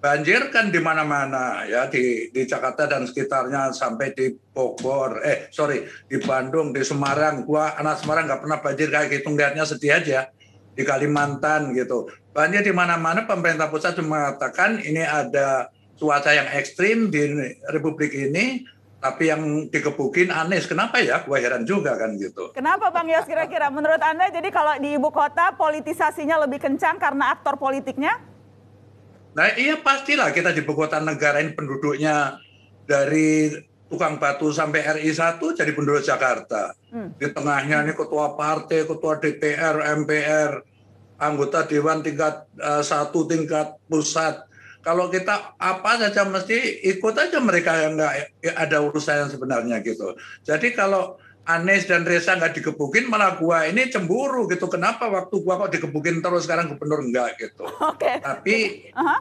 banjir kan di mana-mana ya di di Jakarta dan sekitarnya sampai di Bogor eh sorry di Bandung di Semarang gua anak Semarang nggak pernah banjir kayak gitu ngeliatnya sedih aja di Kalimantan gitu banjir di mana-mana pemerintah pusat cuma mengatakan ini ada cuaca yang ekstrim di Republik ini tapi yang dikebukin Anies kenapa ya gua heran juga kan gitu kenapa Bang Yos kira-kira menurut anda jadi kalau di ibu kota politisasinya lebih kencang karena aktor politiknya Nah iya pastilah kita di kota negara ini penduduknya dari tukang batu sampai RI 1 jadi penduduk Jakarta. Hmm. Di tengahnya ini ketua partai, ketua DPR, MPR, anggota dewan tingkat uh, satu, tingkat pusat. Kalau kita apa saja mesti ikut aja mereka yang nggak ada urusan yang sebenarnya gitu. Jadi kalau Anies dan Reza nggak dikebukin, malah gua ini cemburu gitu kenapa waktu gua kok dikebukin terus sekarang gubernur nggak gitu okay. tapi uh -huh.